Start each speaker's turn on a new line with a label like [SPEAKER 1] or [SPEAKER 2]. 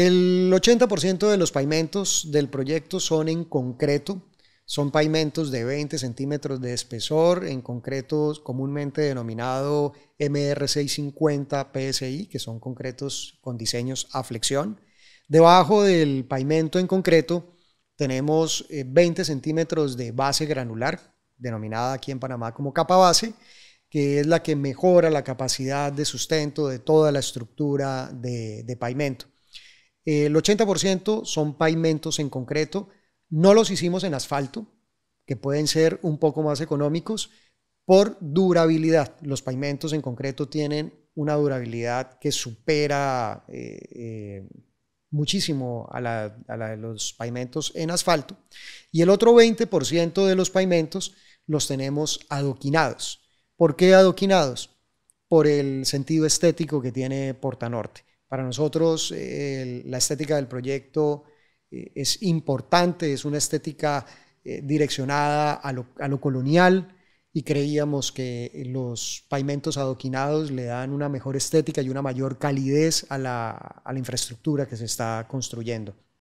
[SPEAKER 1] El 80% de los pavimentos del proyecto son en concreto, son pavimentos de 20 centímetros de espesor, en concreto comúnmente denominado MR650 PSI, que son concretos con diseños a flexión. Debajo del pavimento en concreto tenemos 20 eh, centímetros de base granular, denominada aquí en Panamá como capa base, que es la que mejora la capacidad de sustento de toda la estructura de, de pavimento. Eh, el 80% son pavimentos en concreto. No los hicimos en asfalto, que pueden ser un poco más económicos por durabilidad. Los pavimentos en concreto tienen una durabilidad que supera eh, eh, muchísimo a de los pavimentos en asfalto. Y el otro 20% de los pavimentos los tenemos adoquinados. ¿Por qué adoquinados? Por el sentido estético que tiene Norte. Para nosotros eh, la estética del proyecto eh, es importante, es una estética eh, direccionada a lo, colonial y creíamos que los pavimentos adoquinados le dan una mejor estética y una mayor calidez a la infraestructura que se está construyendo.